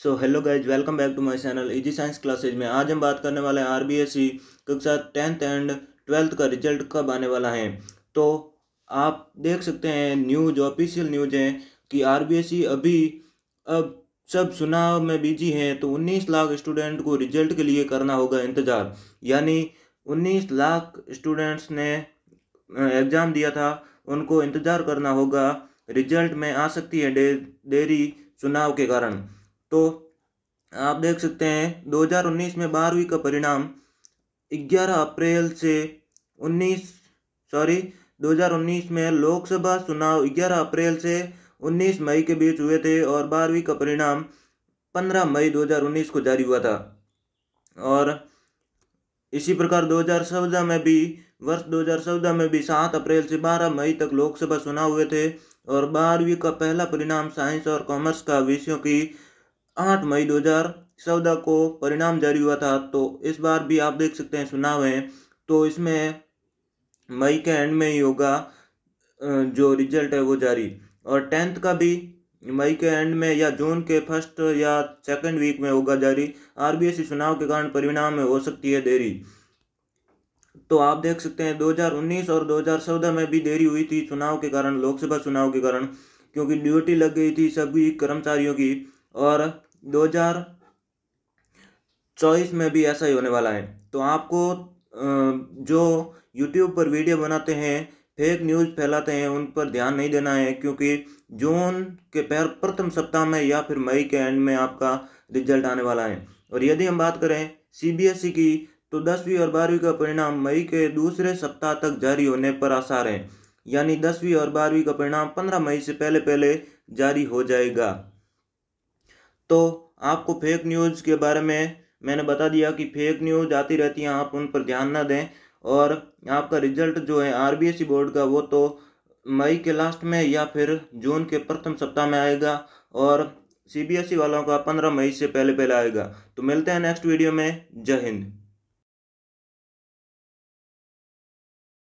so hello guys welcome back to my channel easy science classes में आज हम बात करने वाले हैं आर e कक्षा टेंथ एंड ट्वेल्थ का रिजल्ट कब आने वाला है तो आप देख सकते हैं न्यूज ऑफिशियल न्यूज है कि आर e अभी अब सब चुनाव में बिजी हैं तो 19 लाख स्टूडेंट को रिजल्ट के लिए करना होगा इंतज़ार यानी 19 लाख स्टूडेंट्स ने एग्ज़ाम दिया था उनको इंतज़ार करना होगा रिजल्ट में आ सकती है देरी चुनाव के कारण तो आप देख सकते हैं 2019 में बारहवीं का परिणाम 11 अप्रैल से 19 सॉरी 2019 में लोकसभा चुनाव 11 अप्रैल से 19 मई के बीच हुए थे और बारहवीं का परिणाम 15 मई 2019 को जारी हुआ था और इसी प्रकार 2014 में भी वर्ष 2014 में भी 7 अप्रैल से 12 मई तक लोकसभा चुनाव हुए थे और बारहवीं का पहला परिणाम साइंस और कॉमर्स का विषयों की आठ मई दो हजार चौदह को परिणाम जारी हुआ था तो इस बार भी आप देख सकते हैं चुनाव है तो इसमें मई के एंड में ही होगा जो रिजल्ट है वो जारी और टेंथ का भी मई के एंड में या जून के फर्स्ट या सेकंड वीक में होगा जारी आरबीएसई चुनाव के कारण परिणाम में हो सकती है देरी तो आप देख सकते हैं 2019 और 2014 में भी देरी हुई थी चुनाव के कारण लोकसभा चुनाव के कारण क्योंकि ड्यूटी लग गई थी सभी कर्मचारियों की और 2024 में भी ऐसा ही होने वाला है तो आपको जो यूट्यूब पर वीडियो बनाते हैं फेक न्यूज़ फैलाते हैं उन पर ध्यान नहीं देना है क्योंकि जून के पहर प्रथम सप्ताह में या फिर मई के एंड में आपका रिजल्ट आने वाला है और यदि हम बात करें सीबीएसई e की तो दसवीं और बारहवीं का परिणाम मई के दूसरे सप्ताह तक जारी होने पर आसार है यानी दसवीं और बारहवीं का परिणाम पंद्रह मई से पहले पहले जारी हो जाएगा तो आपको फेक न्यूज़ के बारे में मैंने बता दिया कि फेक न्यूज़ आती रहती हैं आप उन पर ध्यान ना दें और आपका रिजल्ट जो है आर बोर्ड e का वो तो मई के लास्ट में या फिर जून के प्रथम सप्ताह में आएगा और सी e वालों का पंद्रह मई से पहले पहले आएगा तो मिलते हैं नेक्स्ट वीडियो में जय हिंद